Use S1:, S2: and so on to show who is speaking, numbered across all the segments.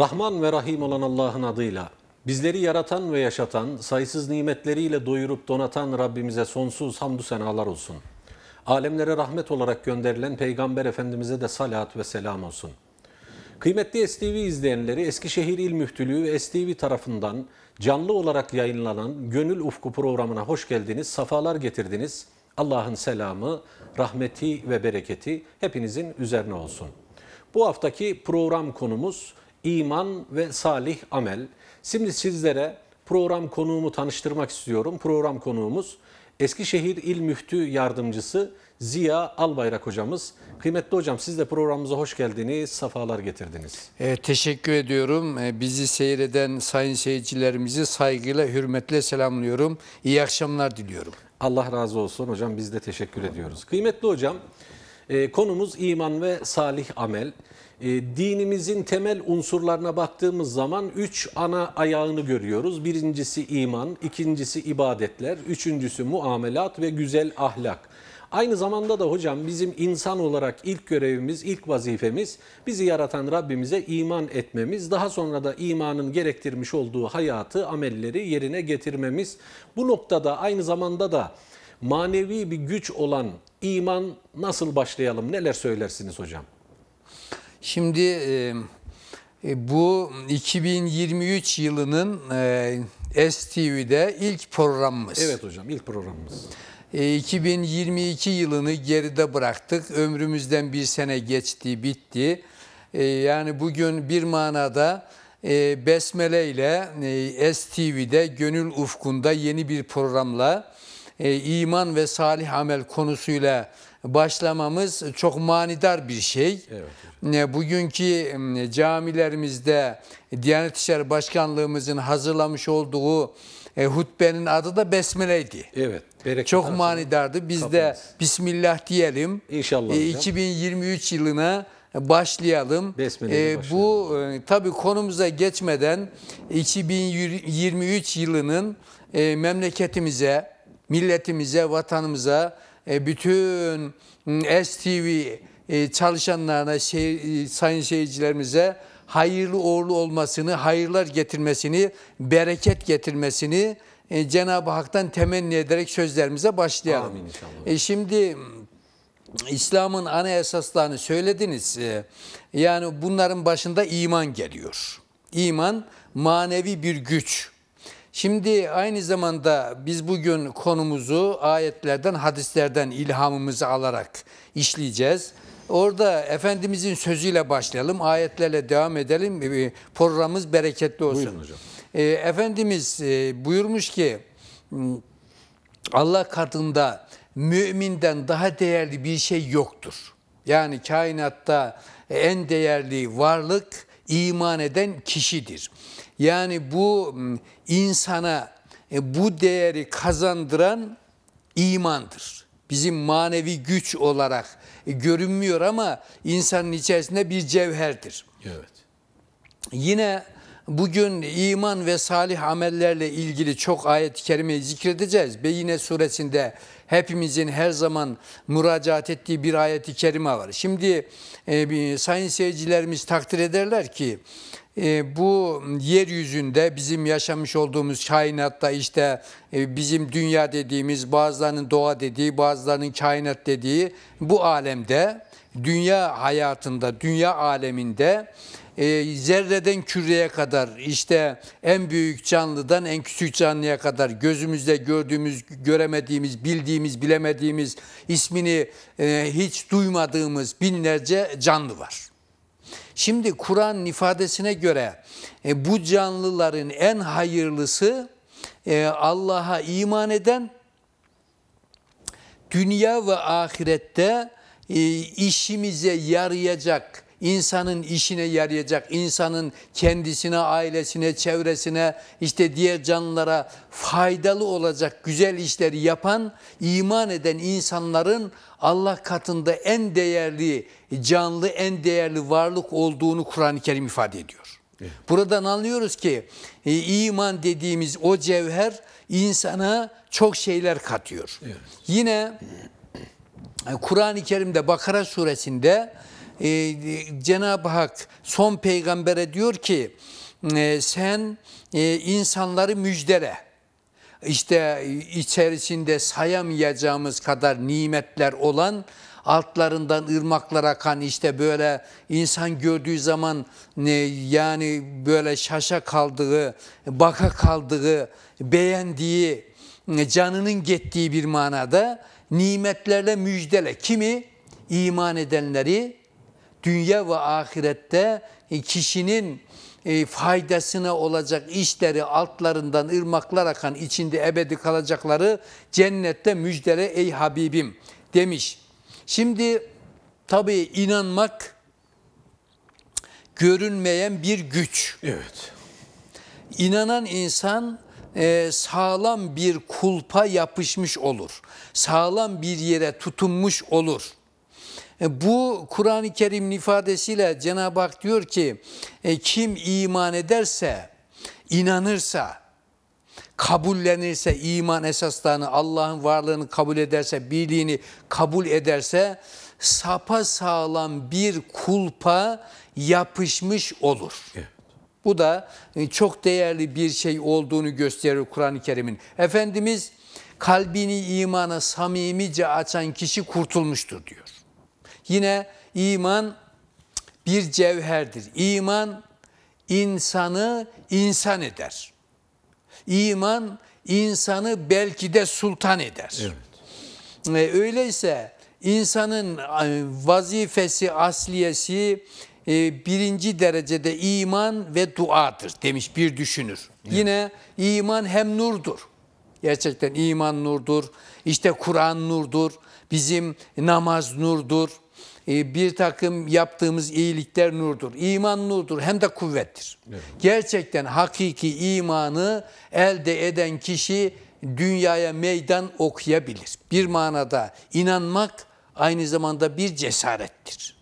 S1: Rahman ve Rahim olan Allah'ın adıyla, bizleri yaratan ve yaşatan, sayısız nimetleriyle doyurup donatan Rabbimize sonsuz hamdü senalar olsun. Alemlere rahmet olarak gönderilen Peygamber Efendimiz'e de salat ve selam olsun. Kıymetli STV izleyenleri Eskişehir İl Müftülüğü ve STV tarafından canlı olarak yayınlanan Gönül Ufku programına hoş geldiniz, safalar getirdiniz. Allah'ın selamı, rahmeti ve bereketi hepinizin üzerine olsun. Bu haftaki program konumuz iman ve salih amel. Şimdi sizlere program konuğumu tanıştırmak istiyorum. Program konuğumuz Eskişehir İl Müftü Yardımcısı Ziya Albayrak hocamız. Kıymetli hocam siz de programımıza hoş geldiniz, sefalar getirdiniz.
S2: E, teşekkür ediyorum. E, bizi seyreden sayın seyircilerimizi saygıyla, hürmetle selamlıyorum. İyi akşamlar diliyorum. Allah razı olsun hocam biz de teşekkür ediyoruz. Kıymetli hocam e, konumuz
S1: iman ve salih amel. E, dinimizin temel unsurlarına baktığımız zaman üç ana ayağını görüyoruz. Birincisi iman, ikincisi ibadetler, üçüncüsü muamelat ve güzel ahlak. Aynı zamanda da hocam bizim insan olarak ilk görevimiz, ilk vazifemiz bizi yaratan Rabbimize iman etmemiz. Daha sonra da imanın gerektirmiş olduğu hayatı, amelleri yerine getirmemiz. Bu noktada aynı zamanda da manevi bir güç olan iman nasıl başlayalım? Neler
S2: söylersiniz hocam? Şimdi e, bu 2023 yılının e, STV'de ilk programımız. Evet hocam ilk programımız. E, 2022 yılını geride bıraktık. Ömrümüzden bir sene geçti, bitti. E, yani bugün bir manada e, Besmele ile e, STV'de Gönül Ufkunda yeni bir programla e, iman ve salih amel konusuyla başlamamız çok manidar bir şey. Evet, evet. Bugünkü camilerimizde Diyanet İşleri Başkanlığımızın hazırlamış olduğu e, hutbenin adı da Besmele'ydi. Evet. Bereket Çok manidardı. Biz kapınız. de Bismillah diyelim. İnşallah. E, 2023 yılına başlayalım. Besmele e, bu e, tabii konumuza geçmeden 2023 yılının e, memleketimize, milletimize, vatanımıza e, bütün hmm, STV e, çalışanlarına, şey, e, sayın seyircilerimize hayırlı uğurlu olmasını, hayırlar getirmesini, bereket getirmesini Cenab-ı Hak'tan temenni ederek sözlerimize başlayalım. Amin inşallah. şimdi İslam'ın ana esaslarını söylediniz. Yani bunların başında iman geliyor. İman manevi bir güç. Şimdi aynı zamanda biz bugün konumuzu ayetlerden, hadislerden ilhamımızı alarak işleyeceğiz. Orada Efendimizin sözüyle başlayalım, ayetlerle devam edelim. Ee, programımız bereketli olsun. Buyurun hocam. E, Efendimiz e, buyurmuş ki hmm, Allah katında müminden daha değerli bir şey yoktur. Yani kainatta en değerli varlık iman eden kişidir. Yani bu insana e, bu değeri kazandıran imandır. Bizim manevi güç olarak e, görünmüyor ama insanın içerisinde bir cevherdir. Evet. Yine bugün iman ve salih amellerle ilgili çok ayet-i kerimeyi zikredeceğiz. Beyine suresinde hepimizin her zaman müracaat ettiği bir ayet-i kerime var. Şimdi e, sayın seyircilerimiz takdir ederler ki e, bu yeryüzünde bizim yaşamış olduğumuz kainatta işte e, bizim dünya dediğimiz bazılarının doğa dediği bazılarının kainat dediği bu alemde dünya hayatında dünya aleminde e, zerreden küreye kadar işte en büyük canlıdan en küçük canlıya kadar gözümüzde gördüğümüz, göremediğimiz, bildiğimiz, bilemediğimiz, ismini e, hiç duymadığımız binlerce canlı var. Şimdi Kur'an ifadesine göre e, bu canlıların en hayırlısı e, Allah'a iman eden dünya ve ahirette e, işimize yarayacak insanın işine yarayacak, insanın kendisine, ailesine, çevresine, işte diğer canlılara faydalı olacak güzel işleri yapan, iman eden insanların Allah katında en değerli canlı, en değerli varlık olduğunu Kur'an-ı Kerim ifade ediyor. Evet. Buradan anlıyoruz ki e, iman dediğimiz o cevher insana çok şeyler katıyor. Evet. Yine e, Kur'an-ı Kerim'de Bakara suresinde e, Cenab-ı Hak son peygambere diyor ki e, sen e, insanları müjdele. İşte e, içerisinde sayamayacağımız kadar nimetler olan altlarından ırmaklar akan işte böyle insan gördüğü zaman e, yani böyle şaşa kaldığı, baka kaldığı, beğendiği, e, canının gittiği bir manada nimetlerle müjdele. Kimi? iman edenleri dünya ve ahirette e, kişinin e, faydasına olacak işleri altlarından ırmaklar akan içinde ebedi kalacakları cennette müjdele ey Habibim demiş. Şimdi tabi inanmak görünmeyen bir güç. Evet. İnanan insan e, sağlam bir kulpa yapışmış olur. Sağlam bir yere tutunmuş olur. E, bu Kur'an-ı Kerim ifadesiyle Cenab-ı Hak diyor ki e, kim iman ederse, inanırsa, kabullenirse, iman esaslarını, Allah'ın varlığını kabul ederse, birliğini kabul ederse sapa sağlam bir kulpa yapışmış olur. Evet. Bu da e, çok değerli bir şey olduğunu gösteriyor Kur'an-ı Kerim'in. Efendimiz kalbini imana samimice açan kişi kurtulmuştur diyor. Yine iman bir cevherdir. İman insanı insan eder. İman insanı belki de sultan eder. Evet. E, öyleyse insanın e, vazifesi, asliyesi e, birinci derecede iman ve duadır demiş bir düşünür. Evet. Yine iman hem nurdur. Gerçekten iman nurdur. İşte Kur'an nurdur. Bizim namaz nurdur. Ee, bir takım yaptığımız iyilikler nurdur. İman nurdur hem de kuvvettir. Evet. Gerçekten hakiki imanı elde eden kişi dünyaya meydan okuyabilir. Bir manada inanmak aynı zamanda bir cesarettir.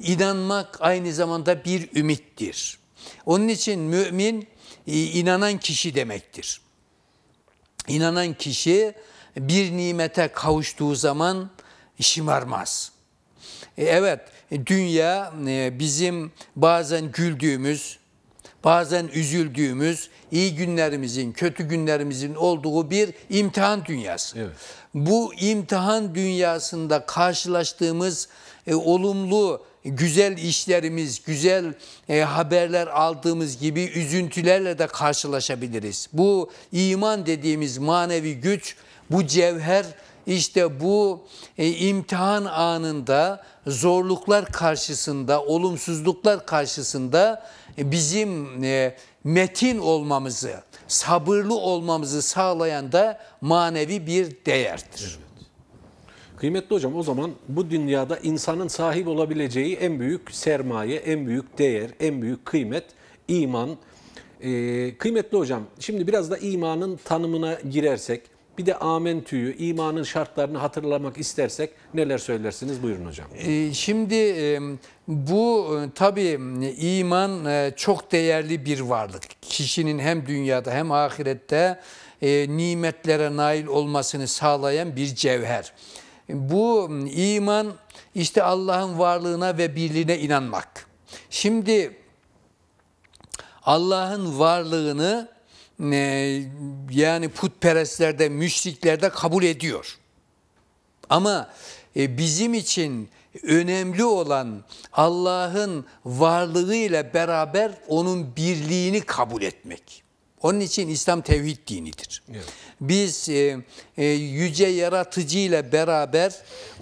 S2: İnanmak aynı zamanda bir ümittir. Onun için mümin e, inanan kişi demektir. İnanan kişi bir nimete kavuştuğu zaman şımarmaz e, evet, e, dünya e, bizim bazen güldüğümüz, bazen üzüldüğümüz, iyi günlerimizin, kötü günlerimizin olduğu bir imtihan dünyası. Evet. Bu imtihan dünyasında karşılaştığımız e, olumlu, güzel işlerimiz, güzel e, haberler aldığımız gibi üzüntülerle de karşılaşabiliriz. Bu iman dediğimiz manevi güç, bu cevher işte bu e, imtihan anında zorluklar karşısında, olumsuzluklar karşısında e, bizim e, metin olmamızı, sabırlı olmamızı sağlayan da manevi bir değerdir. Evet. Kıymetli hocam o zaman bu dünyada insanın sahip
S1: olabileceği en büyük sermaye, en büyük değer, en büyük kıymet iman. Ee, kıymetli hocam şimdi biraz da imanın tanımına girersek bir de amentüyü, imanın şartlarını hatırlamak istersek neler söylersiniz? Buyurun hocam. Ee,
S2: şimdi bu e, tabii iman e, çok değerli bir varlık. Kişinin hem dünyada hem ahirette e, nimetlere nail olmasını sağlayan bir cevher. Bu iman işte Allah'ın varlığına ve birliğine inanmak. Şimdi Allah'ın varlığını yani putperestlerde, müşriklerde kabul ediyor. Ama e, bizim için önemli olan Allah'ın varlığıyla beraber onun birliğini kabul etmek. Onun için İslam tevhid dinidir. Evet. Biz e, e, yüce yaratıcı ile beraber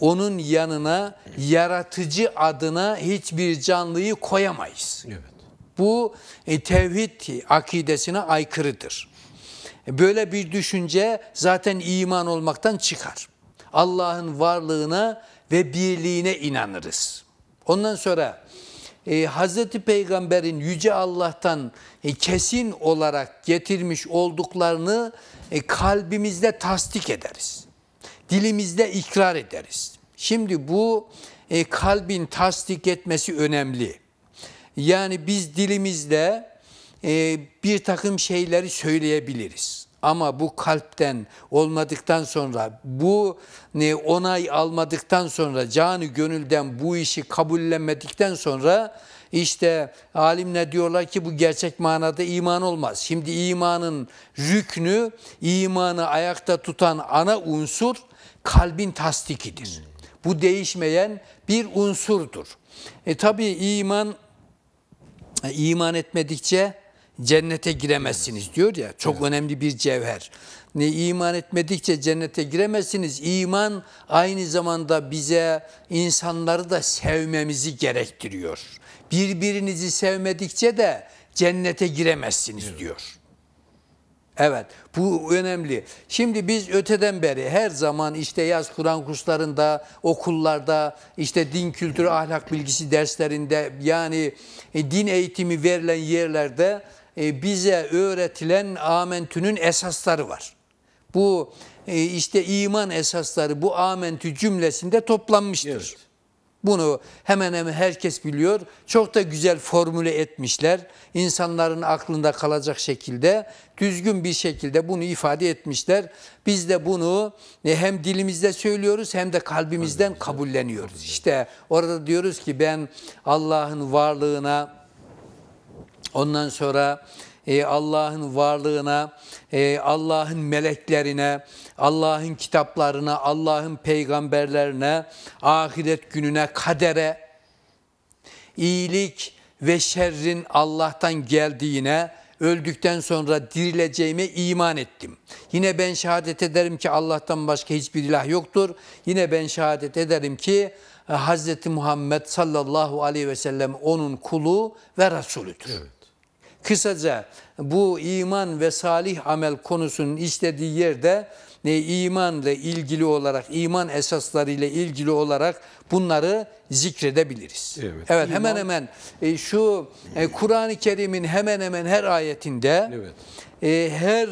S2: onun yanına yaratıcı adına hiçbir canlıyı koyamayız. Evet. Bu e, tevhid akidesine aykırıdır. Böyle bir düşünce zaten iman olmaktan çıkar. Allah'ın varlığına ve birliğine inanırız. Ondan sonra e, Hz. Peygamber'in Yüce Allah'tan e, kesin olarak getirmiş olduklarını e, kalbimizde tasdik ederiz. Dilimizde ikrar ederiz. Şimdi bu e, kalbin tasdik etmesi önemli. Yani biz dilimizle e, bir takım şeyleri söyleyebiliriz. Ama bu kalpten olmadıktan sonra, bu ne onay almadıktan sonra, canı gönülden bu işi kabullenmedikten sonra işte alimler diyorlar ki bu gerçek manada iman olmaz. Şimdi imanın rüknü, imanı ayakta tutan ana unsur kalbin tasdikidir. Bu değişmeyen bir unsurdur. E tabi iman iman etmedikçe cennete giremezsiniz diyor ya. Çok evet. önemli bir cevher. Ne iman etmedikçe cennete giremezsiniz. İman aynı zamanda bize insanları da sevmemizi gerektiriyor. Birbirinizi sevmedikçe de cennete giremezsiniz evet. diyor. Evet bu önemli. Şimdi biz öteden beri her zaman işte yaz Kur'an kurslarında, okullarda, işte din kültürü ahlak bilgisi derslerinde yani e, din eğitimi verilen yerlerde e, bize öğretilen amentünün esasları var. Bu e, işte iman esasları bu amentü cümlesinde toplanmıştır. Evet. Bunu hemen hemen herkes biliyor. Çok da güzel formüle etmişler. İnsanların aklında kalacak şekilde, düzgün bir şekilde bunu ifade etmişler. Biz de bunu e, hem dilimizde söylüyoruz hem de kalbimizden kabulleniyoruz. İşte orada diyoruz ki ben Allah'ın varlığına, ondan sonra Allah'ın varlığına, Allah'ın meleklerine, Allah'ın kitaplarına, Allah'ın peygamberlerine, ahiret gününe, kadere, iyilik ve şerrin Allah'tan geldiğine, öldükten sonra dirileceğime iman ettim. Yine ben şehadet ederim ki Allah'tan başka hiçbir ilah yoktur. Yine ben şehadet ederim ki Hz. Muhammed sallallahu aleyhi ve sellem onun kulu ve Resulüdür. Evet. Kısaca bu iman ve salih amel konusunun işlediği yerde ne imanla ilgili olarak, iman esaslarıyla ilgili olarak bunları zikredebiliriz. Evet, evet iman... hemen hemen e, şu e, Kur'an-ı Kerim'in hemen hemen her ayetinde, evet. e, her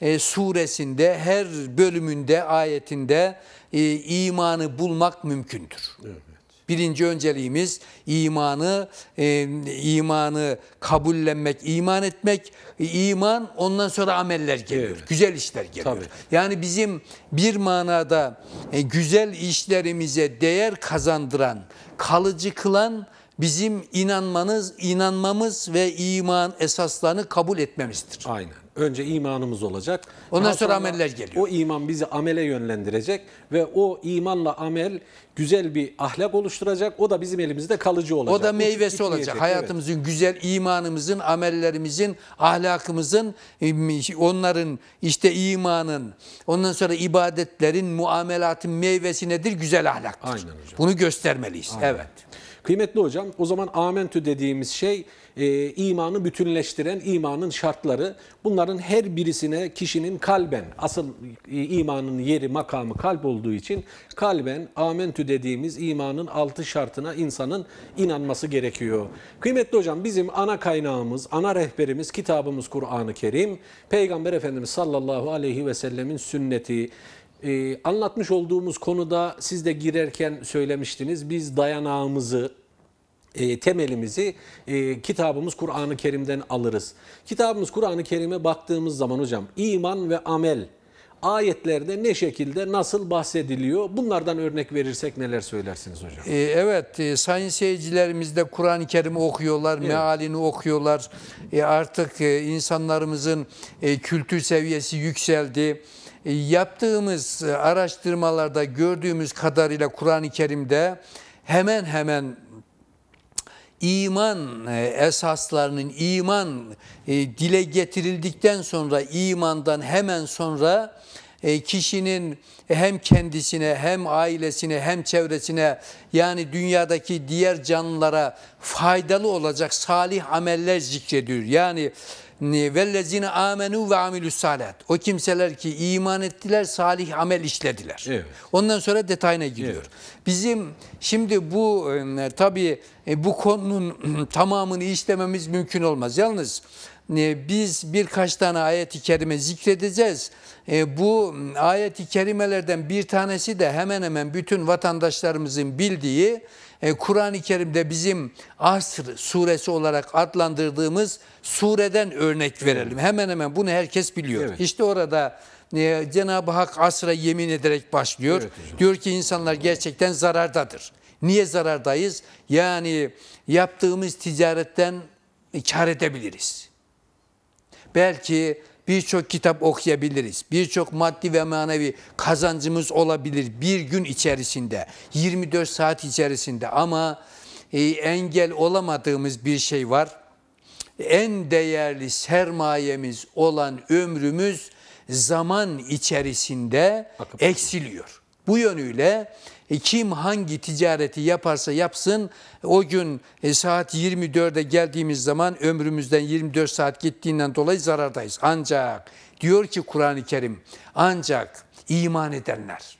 S2: e, suresinde, her bölümünde, ayetinde e, imanı bulmak mümkündür. Evet. Birinci önceliğimiz imanı e, imanı kabullenmek, iman etmek. E, iman ondan sonra ameller geliyor. Evet. Güzel işler geliyor. Tabii. Yani bizim bir manada e, güzel işlerimize değer kazandıran, kalıcı kılan bizim inanmanız, inanmamız ve iman esaslarını kabul etmemizdir. Aynen. Önce imanımız olacak. Ondan sonra, sonra ameller geliyor. O iman bizi amele
S1: yönlendirecek ve o imanla amel güzel bir ahlak oluşturacak. O da bizim elimizde kalıcı olacak. O da meyvesi Hiç olacak. Hayatımızın
S2: evet. güzel imanımızın, amellerimizin, ahlakımızın, onların işte imanın, ondan sonra ibadetlerin, muamelatın meyvesi nedir? Güzel ahlaktır. Aynen hocam. Bunu göstermeliyiz. Aynen. Evet.
S1: Kıymetli hocam o zaman amentü dediğimiz şey e, imanı bütünleştiren imanın şartları. Bunların her birisine kişinin kalben asıl e, imanın yeri makamı kalp olduğu için kalben amentü dediğimiz imanın altı şartına insanın inanması gerekiyor. Kıymetli hocam bizim ana kaynağımız, ana rehberimiz kitabımız Kur'an-ı Kerim. Peygamber Efendimiz sallallahu aleyhi ve sellemin sünneti ee, anlatmış olduğumuz konuda siz de girerken söylemiştiniz. Biz dayanağımızı, e, temelimizi e, kitabımız Kur'an-ı Kerim'den alırız. Kitabımız Kur'an-ı Kerim'e baktığımız zaman hocam iman ve amel ayetlerde ne şekilde nasıl bahsediliyor? Bunlardan örnek verirsek neler söylersiniz hocam?
S2: Ee, evet e, sayın seyircilerimiz de Kur'an-ı Kerim'i okuyorlar, evet. mealini okuyorlar. E, artık e, insanlarımızın e, kültür seviyesi yükseldi e, yaptığımız e, araştırmalarda gördüğümüz kadarıyla Kur'an-ı Kerim'de hemen hemen iman e, esaslarının iman dile getirildikten sonra imandan hemen sonra kişinin hem kendisine hem ailesine hem çevresine yani dünyadaki diğer canlılara faydalı olacak salih ameller zikrediyor. Yani vellezine amenu ve amilus salat. O kimseler ki iman ettiler, salih amel işlediler. Evet. Ondan sonra detayına giriyor. Evet. Bizim şimdi bu tabii e, bu konunun tamamını işlememiz mümkün olmaz. Yalnız e, biz birkaç tane ayet-i kerime zikredeceğiz. E, bu ayet-i kerimelerden bir tanesi de hemen hemen bütün vatandaşlarımızın bildiği e, Kur'an-ı Kerim'de bizim Asr suresi olarak adlandırdığımız sureden örnek verelim. Hemen hemen bunu herkes biliyor. Evet. İşte orada e, Cenab-ı Hak asra yemin ederek başlıyor. Evet, Diyor ki insanlar gerçekten zarardadır. Niye zarardayız? Yani yaptığımız ticaretten kar edebiliriz. Belki birçok kitap okuyabiliriz. Birçok maddi ve manevi kazancımız olabilir bir gün içerisinde, 24 saat içerisinde ama e, engel olamadığımız bir şey var. En değerli sermayemiz olan ömrümüz zaman içerisinde Akıp eksiliyor. Bu yönüyle e, kim hangi ticareti yaparsa yapsın o gün e, saat 24'e geldiğimiz zaman ömrümüzden 24 saat gittiğinden dolayı zarardayız. Ancak diyor ki Kur'an-ı Kerim ancak iman edenler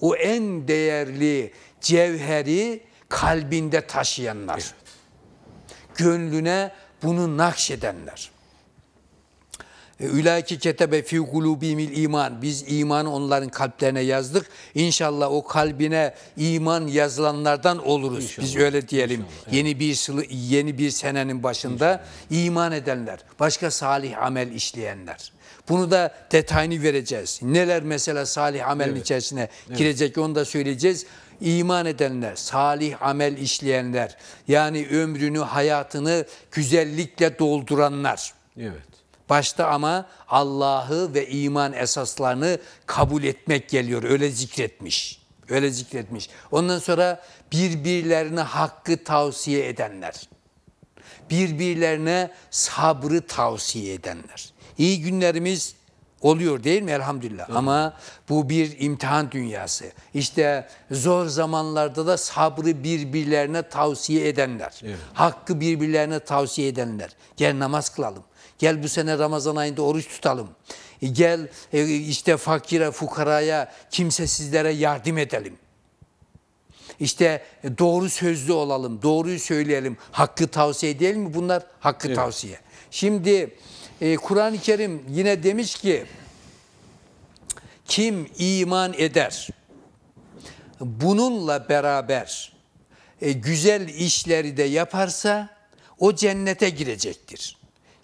S2: o en değerli cevheri kalbinde taşıyanlar. Evet. Gönlüne bunu nakşedenler. Ülaiki e, ketebe fi kulubimil iman. Biz imanı onların kalplerine yazdık. İnşallah o kalbine iman yazılanlardan oluruz. İnşallah. Biz öyle diyelim. İnşallah. Yeni bir yeni bir senenin başında İnşallah. iman edenler, başka salih amel işleyenler. Bunu da detayını vereceğiz. Neler mesela salih amelin evet. içerisine evet. girecek onu da söyleyeceğiz. İman edenler, salih amel işleyenler, yani ömrünü, hayatını güzellikle dolduranlar. Evet. Başta ama Allah'ı ve iman esaslarını kabul etmek geliyor. Öyle zikretmiş. Öyle zikretmiş. Ondan sonra birbirlerine hakkı tavsiye edenler. Birbirlerine sabrı tavsiye edenler. İyi günlerimiz oluyor değil mi elhamdülillah. Evet. Ama bu bir imtihan dünyası. İşte zor zamanlarda da sabrı birbirlerine tavsiye edenler, evet. hakkı birbirlerine tavsiye edenler. Gel namaz kılalım. Gel bu sene Ramazan ayında oruç tutalım. E, gel e, işte fakire, fukaraya, kimsesizlere yardım edelim. İşte e, doğru sözlü olalım, doğruyu söyleyelim, hakkı tavsiye edelim mi? Bunlar hakkı evet. tavsiye. Şimdi Kur'an-ı Kerim yine demiş ki, kim iman eder, bununla beraber güzel işleri de yaparsa o cennete girecektir.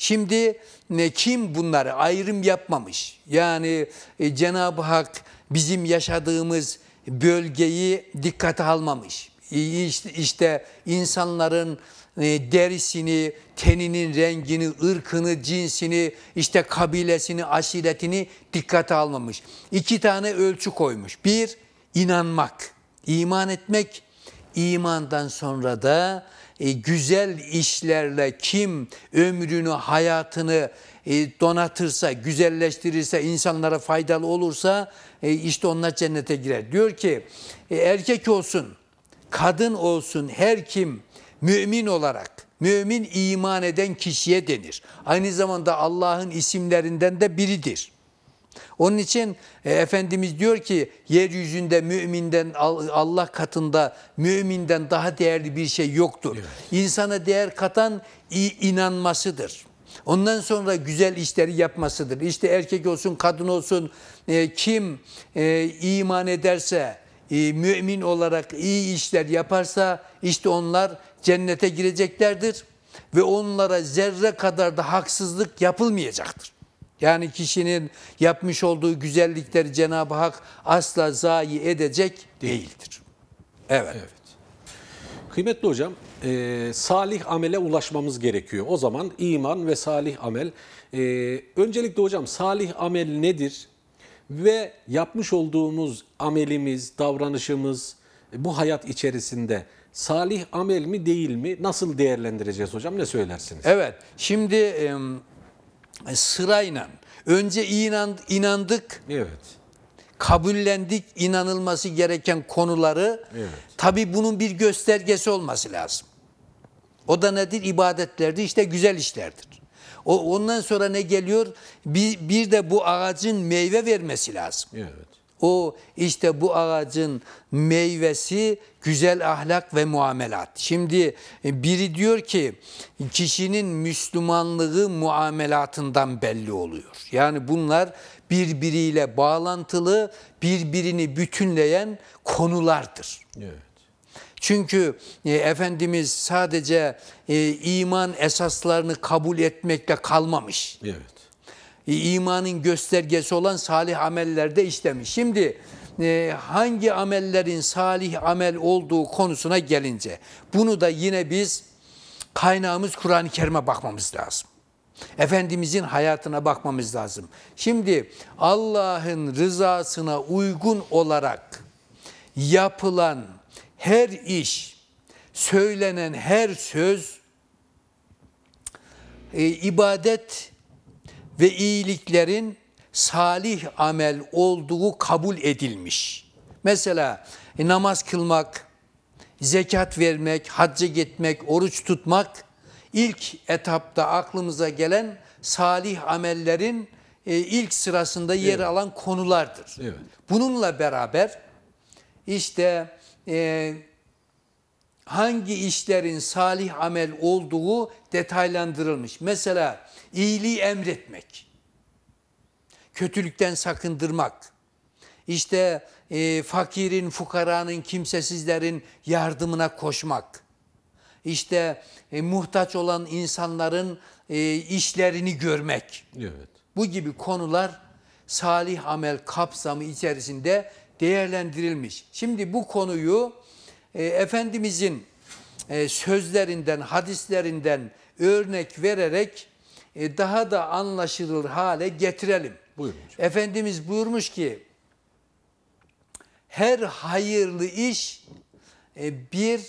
S2: Şimdi ne, kim bunları ayrım yapmamış? Yani e, Cenab-ı Hak bizim yaşadığımız bölgeyi dikkate almamış. E, işte, işte insanların e, derisini, teninin rengini, ırkını, cinsini, işte kabilesini, asiletini dikkate almamış. İki tane ölçü koymuş. Bir, inanmak, iman etmek. İmandan sonra da e, güzel işlerle kim ömrünü, hayatını e, donatırsa, güzelleştirirse, insanlara faydalı olursa e, işte onlar cennete girer. Diyor ki erkek olsun, kadın olsun her kim mümin olarak, mümin iman eden kişiye denir. Aynı zamanda Allah'ın isimlerinden de biridir. Onun için e, Efendimiz diyor ki yeryüzünde müminden Allah katında müminden daha değerli bir şey yoktur. Evet. İnsana değer katan inanmasıdır. Ondan sonra güzel işleri yapmasıdır. İşte erkek olsun kadın olsun e, kim e, iman ederse e, mümin olarak iyi işler yaparsa işte onlar cennete gireceklerdir ve onlara zerre kadar da haksızlık yapılmayacaktır. Yani kişinin yapmış olduğu güzellikleri Cenab-ı Hak asla zayi edecek değildir. Evet. evet. Kıymetli hocam,
S1: e, salih amele ulaşmamız gerekiyor. O zaman iman ve salih amel. E, öncelikle hocam salih amel nedir? Ve yapmış olduğumuz amelimiz, davranışımız e, bu hayat içerisinde salih amel
S2: mi değil mi? Nasıl değerlendireceğiz hocam? Ne söylersiniz? Evet, şimdi... E, e, sırayla önce inan, inandık. Evet. Kabullendik inanılması gereken konuları. Evet. Tabi bunun bir göstergesi olması lazım. O da nedir? İbadetlerdir. işte güzel işlerdir. O, ondan sonra ne geliyor? Bir, bir de bu ağacın meyve vermesi lazım. Evet. O işte bu ağacın meyvesi güzel ahlak ve muamelat. Şimdi e, biri diyor ki kişinin Müslümanlığı muamelatından belli oluyor. Yani bunlar birbiriyle bağlantılı, birbirini bütünleyen konulardır. Evet. Çünkü e, Efendimiz sadece e, iman esaslarını kabul etmekle kalmamış. Evet. E, imanın göstergesi olan salih amellerde işlemiş. Şimdi e, hangi amellerin salih amel olduğu konusuna gelince bunu da yine biz kaynağımız Kur'an-ı Kerim'e bakmamız lazım. Efendimizin hayatına bakmamız lazım. Şimdi Allah'ın rızasına uygun olarak yapılan her iş, söylenen her söz, e, ibadet ve iyiliklerin salih amel olduğu kabul edilmiş. Mesela e, namaz kılmak, zekat vermek, hacca gitmek, oruç tutmak ilk etapta aklımıza gelen salih amellerin e, ilk sırasında yer evet. alan konulardır. Evet. Bununla beraber işte e, hangi işlerin salih amel olduğu detaylandırılmış. Mesela iyiliği emretmek, kötülükten sakındırmak, işte e, fakirin, fukaranın, kimsesizlerin yardımına koşmak, işte e, muhtaç olan insanların e, işlerini görmek. Evet. Bu gibi konular salih amel kapsamı içerisinde değerlendirilmiş. Şimdi bu konuyu ee, Efendimizin e, sözlerinden, hadislerinden örnek vererek e, daha da anlaşılır hale getirelim. Buyurun. Efendimiz buyurmuş ki her hayırlı iş e, bir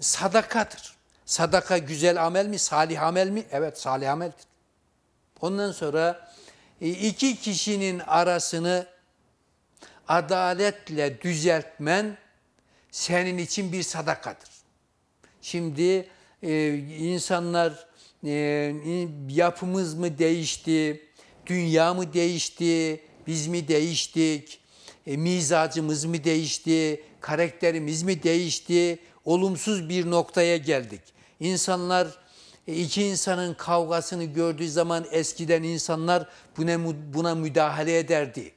S2: sadakadır. Sadaka güzel amel mi, salih amel mi? Evet salih ameldir. Ondan sonra iki kişinin arasını adaletle düzeltmen senin için bir sadakadır. Şimdi e, insanlar e, yapımız mı değişti, dünya mı değişti, biz mi değiştik, e, mizacımız mı değişti, karakterimiz mi değişti, olumsuz bir noktaya geldik. İnsanlar e, iki insanın kavgasını gördüğü zaman eskiden insanlar buna, buna müdahale ederdi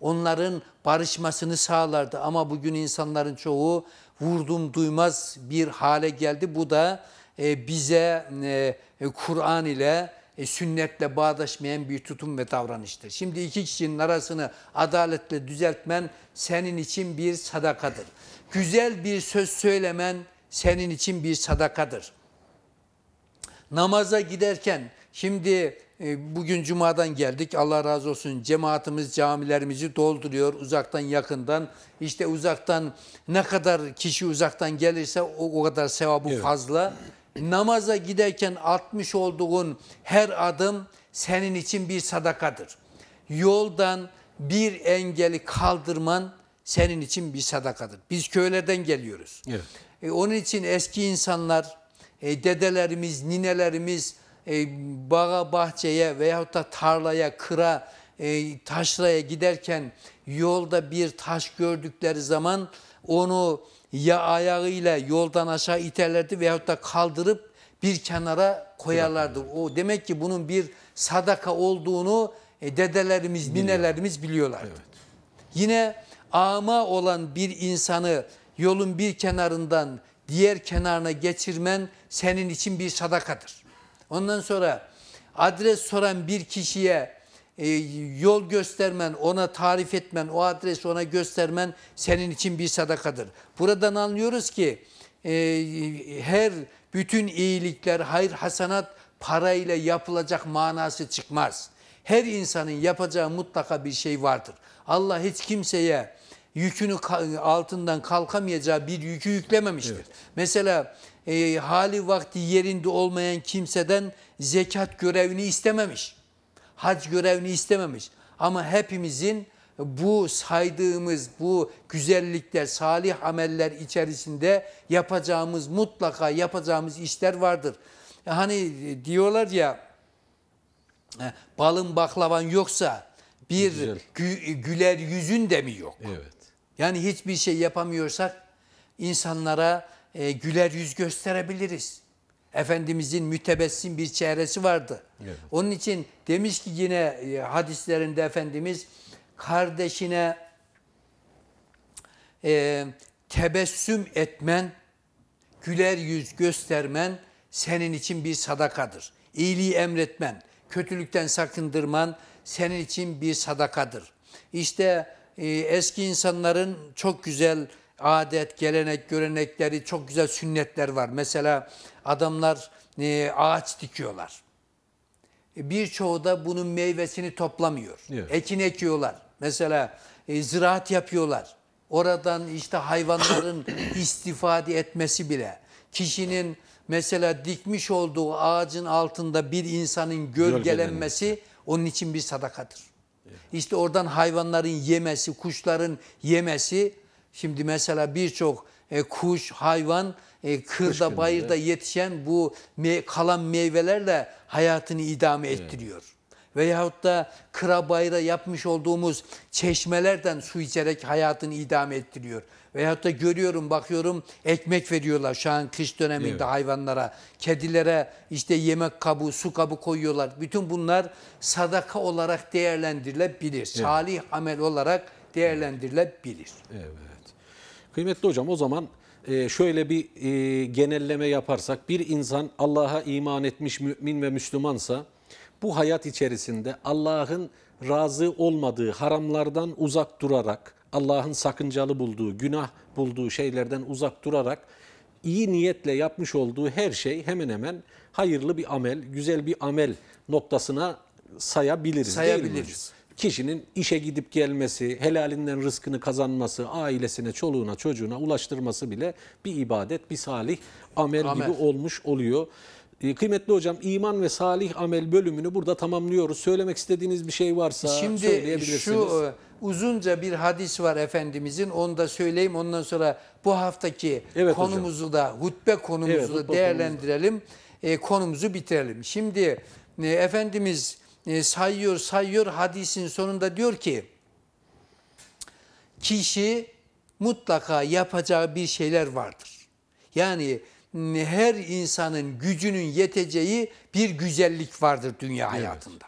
S2: onların barışmasını sağlardı. Ama bugün insanların çoğu vurdum duymaz bir hale geldi. Bu da e, bize e, e, Kur'an ile sünnetle bağdaşmayan bir tutum ve davranıştır. Şimdi iki kişinin arasını adaletle düzeltmen senin için bir sadakadır. Güzel bir söz söylemen senin için bir sadakadır. Namaza giderken şimdi e, bugün Cuma'dan geldik. Allah razı olsun. Cemaatimiz camilerimizi dolduruyor uzaktan yakından. İşte uzaktan ne kadar kişi uzaktan gelirse o, o kadar sevabı evet. fazla. Namaza giderken atmış olduğun her adım senin için bir sadakadır. Yoldan bir engeli kaldırman senin için bir sadakadır. Biz köylerden geliyoruz. Evet. E, onun için eski insanlar, e, dedelerimiz, ninelerimiz e, bağa bahçeye veyahut da tarlaya, kıra, e, taşraya giderken yolda bir taş gördükleri zaman onu ya ayağıyla yoldan aşağı iterlerdi veyahut da kaldırıp bir kenara koyarlardı. O demek ki bunun bir sadaka olduğunu e, dedelerimiz, Biliyor. ninelerimiz biliyorlardı. Evet. Yine ama olan bir insanı yolun bir kenarından diğer kenarına geçirmen senin için bir sadakadır. Ondan sonra adres soran bir kişiye e, yol göstermen, ona tarif etmen, o adresi ona göstermen senin için bir sadakadır. Buradan anlıyoruz ki e, her bütün iyilikler, hayır, hasanat parayla yapılacak manası çıkmaz. Her insanın yapacağı mutlaka bir şey vardır. Allah hiç kimseye yükünü altından kalkamayacağı bir yükü yüklememiştir. Evet. Mesela e, hali vakti yerinde olmayan kimseden zekat görevini istememiş. Hac görevini istememiş. Ama hepimizin bu saydığımız bu güzellikler, salih ameller içerisinde yapacağımız mutlaka yapacağımız işler vardır. E, hani diyorlar ya e, balın baklavan yoksa bir gü güler yüzün de mi yok? Evet. Yani hiçbir şey yapamıyorsak insanlara e, güler yüz gösterebiliriz. Efendimizin mütebessim bir çehresi vardı. Evet. Onun için demiş ki yine e, hadislerinde Efendimiz kardeşine e, tebessüm etmen, güler yüz göstermen senin için bir sadakadır. İyiliği emretmen, kötülükten sakındırman senin için bir sadakadır. İşte e, eski insanların çok güzel adet, gelenek, görenekleri çok güzel sünnetler var. Mesela adamlar e, ağaç dikiyorlar. E, birçoğu da bunun meyvesini toplamıyor. Evet. Ekin ekiyorlar. Mesela e, ziraat yapıyorlar. Oradan işte hayvanların istifade etmesi bile. Kişinin mesela dikmiş olduğu ağacın altında bir insanın gölgelenmesi onun için bir sadakadır. İşte oradan hayvanların yemesi, kuşların yemesi Şimdi mesela birçok e, kuş, hayvan e, kırda, Kış bayırda yetişen bu me kalan meyvelerle hayatını idame evet. ettiriyor. Veyahut da kıra bayıra yapmış olduğumuz çeşmelerden su içerek hayatını idame ettiriyor. Veyahut da görüyorum, bakıyorum ekmek veriyorlar şu an kış döneminde evet. hayvanlara. Kedilere işte yemek kabı, su kabı koyuyorlar. Bütün bunlar sadaka olarak değerlendirilebilir. Evet. Salih amel olarak değerlendirilebilir.
S1: Evet. Kıymetli hocam o zaman e, şöyle bir e, genelleme yaparsak bir insan Allah'a iman etmiş mümin ve Müslümansa bu hayat içerisinde Allah'ın razı olmadığı haramlardan uzak durarak Allah'ın sakıncalı bulduğu, günah bulduğu şeylerden uzak durarak iyi niyetle yapmış olduğu her şey hemen hemen hayırlı bir amel, güzel bir amel noktasına sayabiliriz. Sayabiliriz kişinin işe gidip gelmesi, helalinden rızkını kazanması, ailesine, çoluğuna, çocuğuna ulaştırması bile bir ibadet, bir salih amel, amel. gibi olmuş oluyor. Ee, kıymetli hocam iman ve salih amel bölümünü burada tamamlıyoruz.
S2: Söylemek istediğiniz bir şey varsa Şimdi söyleyebilirsiniz. Şimdi şu e, uzunca bir hadis var Efendimizin onu da söyleyeyim ondan sonra bu haftaki evet, konumuzu hocam. da hutbe konumuzu evet, da değerlendirelim. Konumuzu. E, konumuzu bitirelim. Şimdi e, Efendimiz e, sayıyor sayıyor hadisin sonunda diyor ki kişi mutlaka yapacağı bir şeyler vardır. Yani her insanın gücünün yeteceği bir güzellik vardır dünya evet. hayatında.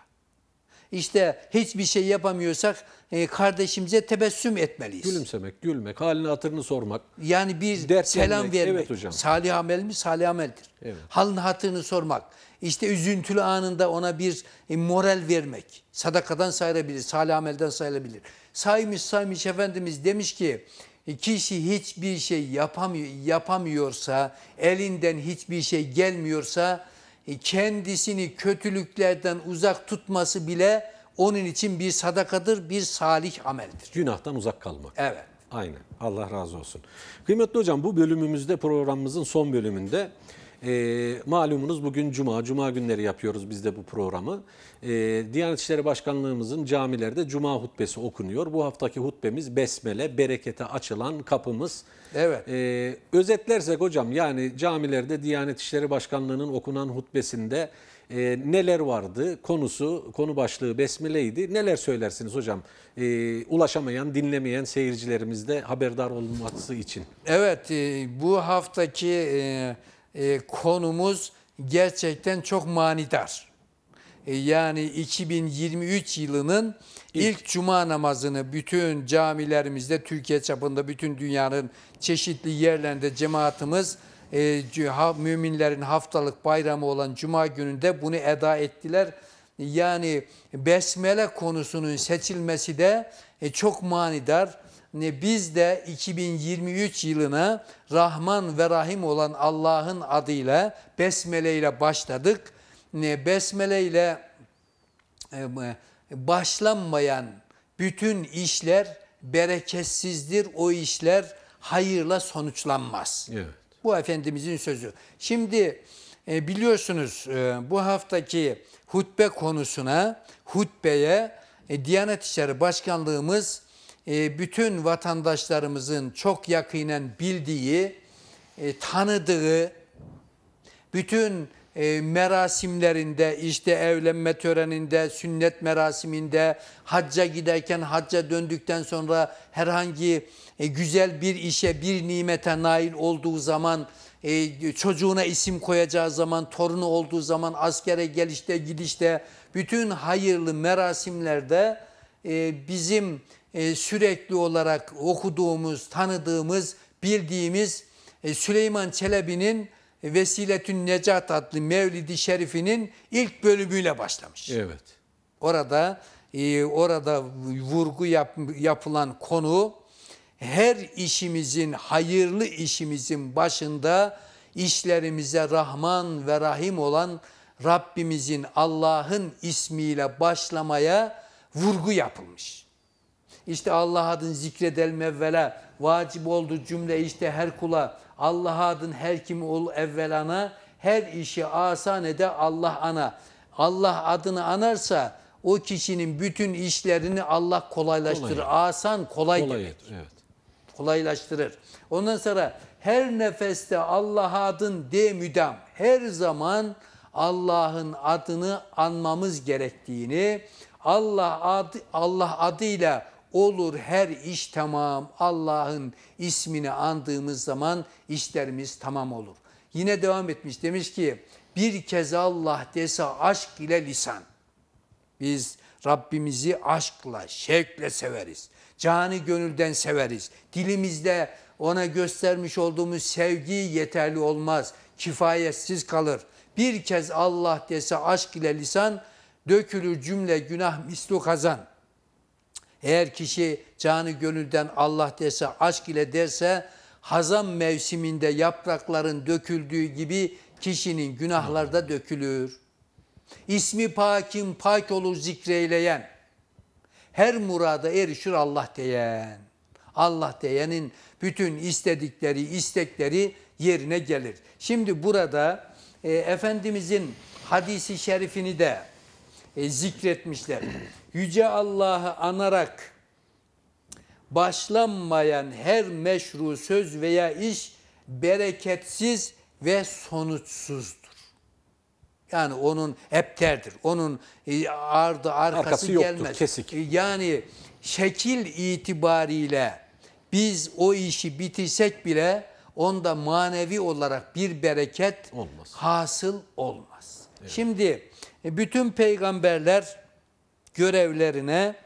S2: İşte hiçbir şey yapamıyorsak e, kardeşimize tebessüm etmeliyiz. Gülümsemek, gülmek, halini hatırını sormak. Yani bir selam vermek. Evet hocam. Salih amel mi? Salih ameldir. Evet. Halini hatırını sormak. İşte üzüntülü anında ona bir e, moral vermek. Sadakadan sayılabilir, salih amelden sayılabilir. Saymış saymış Efendimiz demiş ki e, kişi hiçbir şey yapamıyor, yapamıyorsa, elinden hiçbir şey gelmiyorsa e, kendisini kötülüklerden uzak tutması bile onun için bir sadakadır, bir salih ameldir.
S1: Günahtan uzak kalmak. Evet. Aynen. Allah razı olsun. Kıymetli hocam bu bölümümüzde programımızın son bölümünde e, malumunuz bugün Cuma, Cuma günleri yapıyoruz biz de bu programı. E, Diyanet İşleri Başkanlığımızın camilerde Cuma hutbesi okunuyor. Bu haftaki hutbemiz Besmele, berekete açılan kapımız. Evet. E, özetlersek hocam yani camilerde Diyanet İşleri Başkanlığı'nın okunan hutbesinde e, neler vardı konusu, konu başlığı Besmele'ydi. Neler söylersiniz hocam e, ulaşamayan, dinlemeyen seyircilerimizde haberdar olması için?
S2: Evet e, bu haftaki... E, e, konumuz gerçekten çok manidar. E, yani 2023 yılının ilk. ilk cuma namazını bütün camilerimizde, Türkiye çapında bütün dünyanın çeşitli yerlerinde cemaatimiz e, müminlerin haftalık bayramı olan cuma gününde bunu eda ettiler. Yani besmele konusunun seçilmesi de e, çok manidar biz de 2023 yılına Rahman ve Rahim olan Allah'ın adıyla Besmele ile başladık. Besmele ile e, e, başlanmayan bütün işler bereketsizdir. O işler hayırla sonuçlanmaz. Evet. Bu Efendimizin sözü. Şimdi e, biliyorsunuz bu haftaki hutbe konusuna, hutbeye Diyanet İşleri Başkanlığımız ee, bütün vatandaşlarımızın çok yakinen bildiği, e, tanıdığı, bütün e, merasimlerinde, işte evlenme töreninde, sünnet merasiminde, hacca giderken, hacca döndükten sonra herhangi e, güzel bir işe, bir nimete nail olduğu zaman, çocuğuna isim koyacağı zaman, torunu olduğu zaman, askere gelişte, gidişte, bütün hayırlı merasimlerde bizim e, sürekli olarak okuduğumuz, tanıdığımız, bildiğimiz e, Süleyman Çelebi'nin Vesiletün Necat adlı Mevlidi Şerifi'nin ilk bölümüyle başlamış. Evet. Orada e, orada vurgu yap, yapılan konu her işimizin, hayırlı işimizin başında işlerimize Rahman ve Rahim olan Rabbimizin Allah'ın ismiyle başlamaya vurgu yapılmış. İşte Allah adın zikredel mevvela, vacip oldu cümle işte her kula, Allah adın her kim ol evvelana, her işi asan ede Allah ana. Allah adını anarsa o kişinin bütün işlerini Allah kolaylaştırır. Kolay. Asan kolay, kolay demek. Evet. Kolaylaştırır. Ondan sonra her nefeste Allah adın de müdam. Her zaman Allah'ın adını anmamız gerektiğini, Allah adı Allah adıyla olur her iş tamam. Allah'ın ismini andığımız zaman işlerimiz tamam olur. Yine devam etmiş demiş ki bir kez Allah dese aşk ile lisan. Biz Rabbimizi aşkla, şevkle severiz. canı gönülden severiz. Dilimizde ona göstermiş olduğumuz sevgi yeterli olmaz. Kifayetsiz kalır. Bir kez Allah dese aşk ile lisan, dökülür cümle günah mislu kazan. Eğer kişi canı gönülden Allah dese, aşk ile derse, hazam mevsiminde yaprakların döküldüğü gibi kişinin günahlarda dökülür. İsmi pakim pak olur zikreyleyen, her murada erişir Allah diyen. Allah diyenin bütün istedikleri, istekleri yerine gelir. Şimdi burada e, Efendimizin hadisi şerifini de e, zikretmişler. Yüce Allah'ı anarak başlanmayan her meşru söz veya iş bereketsiz ve sonuçsuzdur. Yani onun epterdir. Onun e, ardı arkası, arkası yoktur, gelmez. Kesik. E, yani şekil itibariyle biz o işi bitirsek bile onda manevi olarak bir bereket olmaz. hasıl olmaz. Evet. Şimdi e, bütün peygamberler görevlerine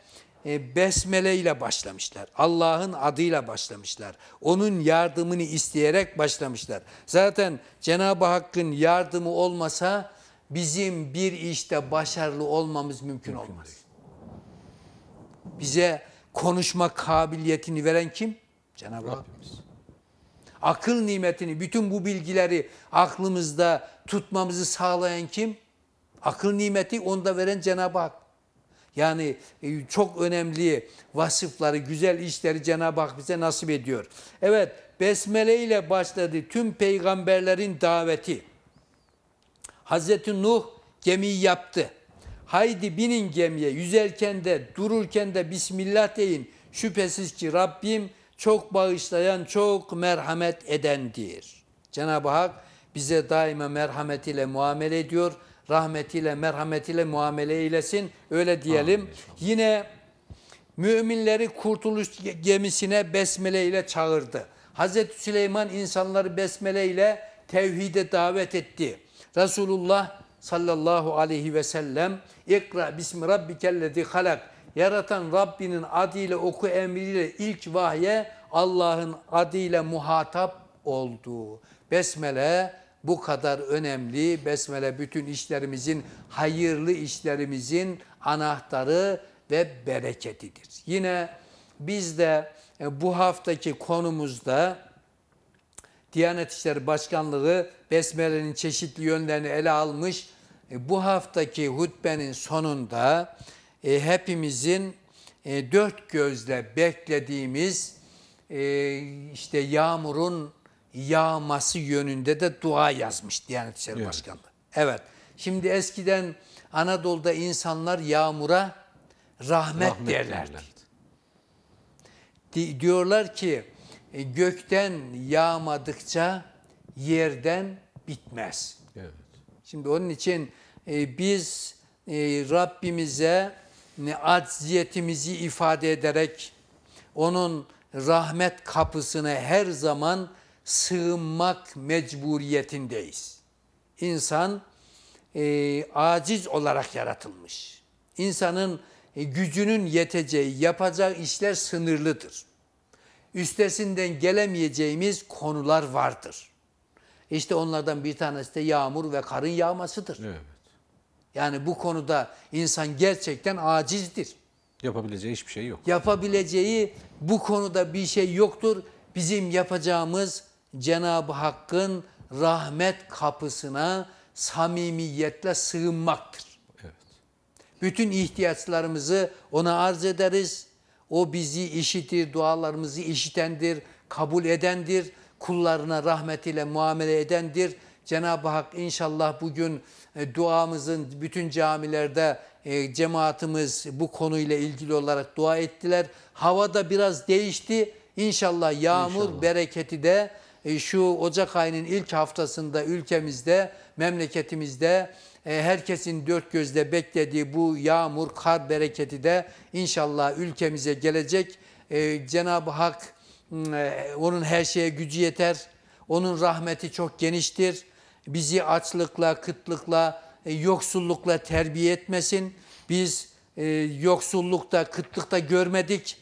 S2: e, besmele ile başlamışlar. Allah'ın adıyla başlamışlar. Onun yardımını isteyerek başlamışlar. Zaten Cenab-ı Hakk'ın yardımı olmasa bizim bir işte başarılı olmamız mümkün, mümkün olmaz. Değil. Bize konuşma kabiliyetini veren kim? Cenab-ı Rabbimiz. Akıl nimetini, bütün bu bilgileri aklımızda tutmamızı sağlayan kim? Akıl nimeti onu da veren Cenab-ı Hak. Yani e, çok önemli vasıfları, güzel işleri Cenab-ı Hak bize nasip ediyor. Evet, Besmele ile başladı tüm peygamberlerin daveti. Hazreti Nuh gemiyi yaptı. Haydi binin gemiye, yüzerken de, dururken de Bismillah deyin. Şüphesiz ki Rabbim çok bağışlayan, çok merhamet edendir. Cenab-ı Hak bize daima merhametiyle muamele ediyor rahmetiyle, merhametiyle muamele eylesin. Öyle diyelim. Amin. Yine müminleri kurtuluş gemisine besmele ile çağırdı. Hazreti Süleyman insanları besmele ile tevhide davet etti. Resulullah sallallahu aleyhi ve sellem ikra bismi rabbikellezi halak yaratan Rabbinin adıyla oku emriyle ilk vahye Allah'ın adıyla muhatap oldu. Besmele bu kadar önemli. Besmele bütün işlerimizin, hayırlı işlerimizin anahtarı ve bereketidir. Yine biz de e, bu haftaki konumuzda Diyanet İşleri Başkanlığı Besmele'nin çeşitli yönlerini ele almış. E, bu haftaki hutbenin sonunda e, hepimizin dört gözle beklediğimiz işte yağmurun yağması yönünde de dua yazmış Diyanet İşleri evet. Başkanlığı. Evet. Şimdi eskiden Anadolu'da insanlar yağmura rahmet, rahmet derlerdi. derlerdi. Diyorlar ki e, gökten yağmadıkça yerden bitmez. Evet. Şimdi onun için e, biz e, Rabbimize e, acziyetimizi ifade ederek onun rahmet kapısını her zaman sığınmak mecburiyetindeyiz. İnsan e, aciz olarak yaratılmış. İnsanın e, gücünün yeteceği, yapacağı işler sınırlıdır. Üstesinden gelemeyeceğimiz konular vardır. İşte onlardan bir tanesi de yağmur ve karın yağmasıdır. Evet. Yani bu konuda insan gerçekten acizdir. Yapabileceği hiçbir şey yok. Yapabileceği bu konuda bir şey yoktur. Bizim yapacağımız Cenab-ı Hakk'ın rahmet kapısına samimiyetle sığınmaktır. Evet. Bütün ihtiyaçlarımızı ona arz ederiz. O bizi işitir, dualarımızı işitendir, kabul edendir, kullarına rahmetiyle muamele edendir. Cenab-ı Hak inşallah bugün e, duamızın bütün camilerde e, cemaatimiz bu konuyla ilgili olarak dua ettiler. Hava da biraz değişti. İnşallah yağmur inşallah. bereketi de e, şu Ocak ayının ilk haftasında ülkemizde, memleketimizde e, herkesin dört gözle beklediği bu yağmur, kar bereketi de inşallah ülkemize gelecek. E, Cenab-ı Hak onun her şeye gücü yeter. Onun rahmeti çok geniştir. Bizi açlıkla, kıtlıkla, yoksullukla terbiye etmesin. Biz yoksullukta, kıtlıkta görmedik.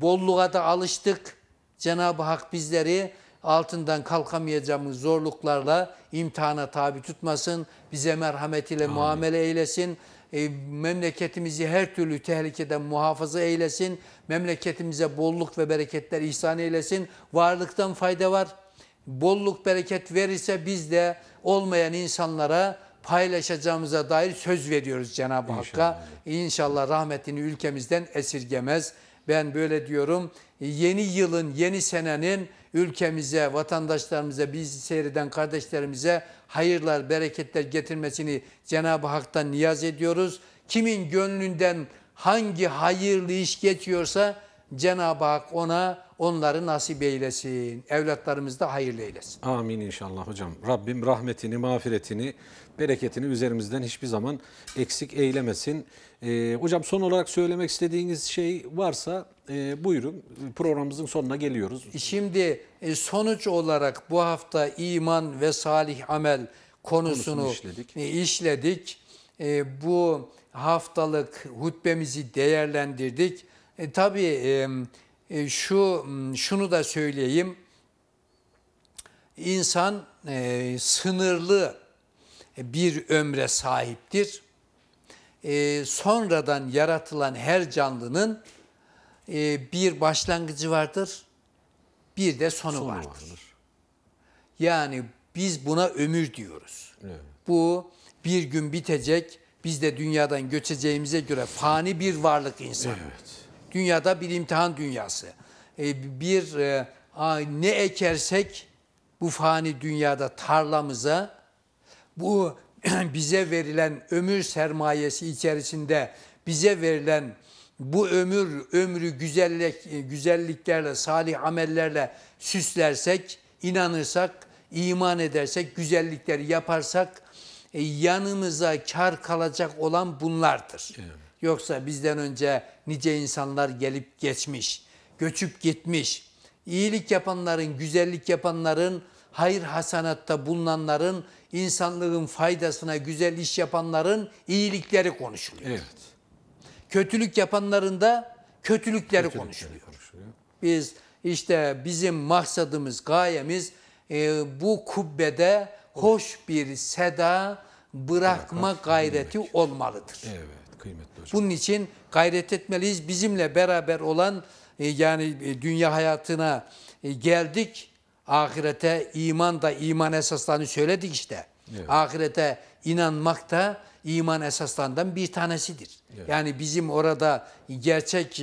S2: Bolluğa da alıştık Cenab-ı Hak bizleri altından kalkamayacağımız zorluklarla imtihana tabi tutmasın. Bize merhamet ile Amin. muamele eylesin. E, memleketimizi her türlü tehlikeden muhafaza eylesin. Memleketimize bolluk ve bereketler ihsan eylesin. Varlıktan fayda var. Bolluk bereket verirse biz de olmayan insanlara paylaşacağımıza dair söz veriyoruz Cenab-ı Hakk'a. İnşallah rahmetini ülkemizden esirgemez ben böyle diyorum yeni yılın, yeni senenin ülkemize, vatandaşlarımıza, biz seyreden kardeşlerimize hayırlar, bereketler getirmesini Cenab-ı Hak'tan niyaz ediyoruz. Kimin gönlünden hangi hayırlı iş geçiyorsa Cenab-ı Hak ona onları nasip eylesin. Evlatlarımızı da hayırlı eylesin.
S1: Amin inşallah hocam. Rabbim rahmetini, mağfiretini, bereketini üzerimizden hiçbir zaman eksik eylemesin. Ee, hocam son olarak söylemek istediğiniz şey varsa e, buyurun.
S2: Programımızın sonuna geliyoruz. Şimdi e, sonuç olarak bu hafta iman ve salih amel konusunu, konusunu işledik. E, işledik. E, bu haftalık hutbemizi değerlendirdik. E, tabii e, şu şunu da söyleyeyim. İnsan e, sınırlı e, bir ömre sahiptir. E, sonradan yaratılan her canlının e, bir başlangıcı vardır, bir de sonu, sonu vardır. vardır. Yani biz buna ömür diyoruz. Evet. Bu bir gün bitecek, biz de dünyadan göçeceğimize göre fani bir varlık insan. Evet. Dünyada bir imtihan dünyası. E, bir e, ne ekersek bu fani dünyada tarlamıza, bu bize verilen ömür sermayesi içerisinde bize verilen bu ömür ömrü güzellik e, güzelliklerle salih amellerle süslersek inanırsak iman edersek güzellikleri yaparsak yanımıza kar kalacak olan bunlardır. Evet. Yoksa bizden önce nice insanlar gelip geçmiş, göçüp gitmiş. İyilik yapanların, güzellik yapanların, hayır hasanatta bulunanların, insanlığın faydasına güzel iş yapanların iyilikleri konuşuluyor. Evet. Kötülük yapanların da kötülükleri, konuşuluyor. konuşuluyor. Biz işte bizim maksadımız, gayemiz e, bu kubbede hoş bir seda bırakma gayreti olmalıdır. Evet. Kıymetli hocam. Bunun için gayret etmeliyiz. Bizimle beraber olan e, yani e, dünya hayatına e, geldik. Ahirete iman da iman esaslarını söyledik işte. Evet. Ahirete inanmak da iman esaslarından bir tanesidir. Evet. Yani bizim orada gerçek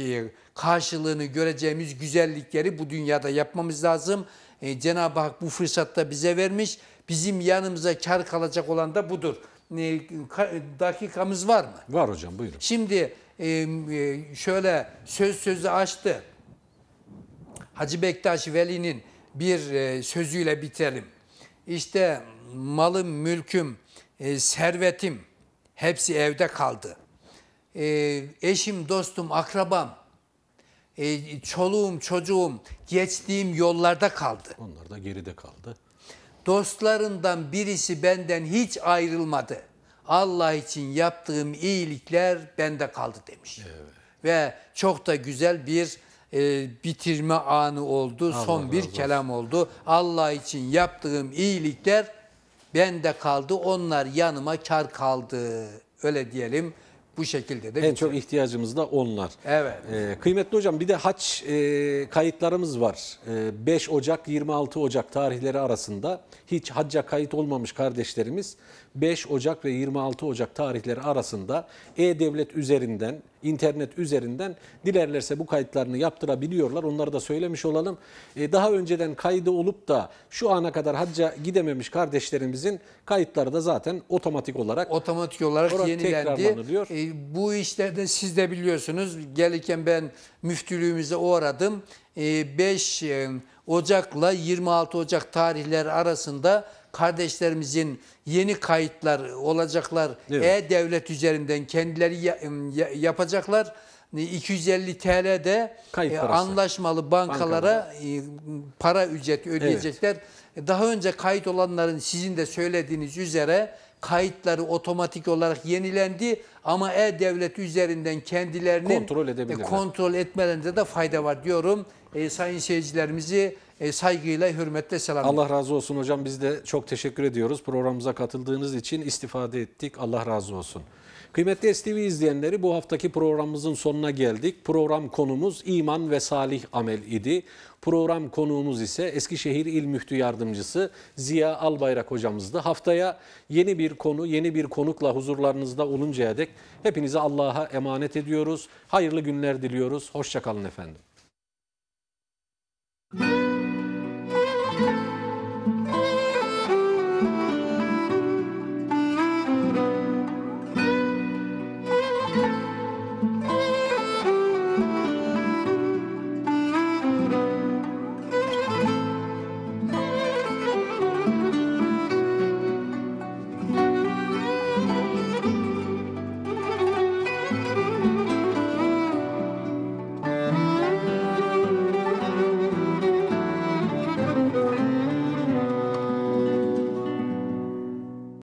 S2: karşılığını göreceğimiz güzellikleri bu dünyada yapmamız lazım. Ee, Cenab-ı Hak bu fırsatta bize vermiş. Bizim yanımıza kar kalacak olan da budur e, dakikamız var mı? Var hocam buyurun. Şimdi e, e, şöyle söz sözü açtı. Hacı Bektaş Veli'nin bir e, sözüyle bitelim. İşte malım, mülküm, servetim hepsi evde kaldı. eşim, dostum, akrabam, çoluğum, çocuğum geçtiğim yollarda kaldı. Onlar
S1: da geride kaldı.
S2: Dostlarından birisi benden hiç ayrılmadı. Allah için yaptığım iyilikler bende kaldı demiş. Evet. Ve çok da güzel bir e, bitirme anı oldu. Allah Son bir kelam oldu. Allah için yaptığım iyilikler bende kaldı. Onlar yanıma kar kaldı. Öyle diyelim. Bu şekilde de En çok ihtiyacımız da onlar.
S1: Evet. Ee, kıymetli hocam bir de haç e, kayıtlarımız var. E, ee, 5 Ocak 26 Ocak tarihleri arasında hiç hacca kayıt olmamış kardeşlerimiz 5 Ocak ve 26 Ocak tarihleri arasında e-devlet üzerinden, internet üzerinden dilerlerse bu kayıtlarını yaptırabiliyorlar. Onları da söylemiş olalım. E, daha önceden kaydı olup da şu ana kadar hacca gidememiş
S2: kardeşlerimizin kayıtları da zaten
S1: otomatik olarak otomatik olarak yenilendi.
S2: E, bu işlerde siz de biliyorsunuz gelirken ben müftülüğümüze uğradım. E, 5 e, Ocak'la 26 Ocak tarihleri arasında kardeşlerimizin yeni kayıtlar olacaklar. E-Devlet evet. e üzerinden kendileri yapacaklar. 250 e, TL'de e, anlaşmalı bankalara e, para ücret ödeyecekler. Evet. E, daha önce kayıt olanların sizin de söylediğiniz üzere kayıtları otomatik olarak yenilendi ama e-devlet üzerinden kendilerinin kontrol, kontrol etmelerinde de fayda var diyorum e, sayın seyircilerimizi e, saygıyla, hürmetle selamlıyorum. Allah razı olsun hocam. Biz de çok
S1: teşekkür ediyoruz. Programımıza katıldığınız için istifade ettik. Allah razı olsun. Kıymetli STV izleyenleri bu haftaki programımızın sonuna geldik. Program konumuz iman ve salih amel idi. Program konuğumuz ise Eskişehir İl Müftü Yardımcısı Ziya Albayrak hocamızdı. Haftaya yeni bir konu, yeni bir konukla huzurlarınızda oluncaya dek hepinizi Allah'a emanet ediyoruz. Hayırlı günler diliyoruz. Hoşçakalın efendim.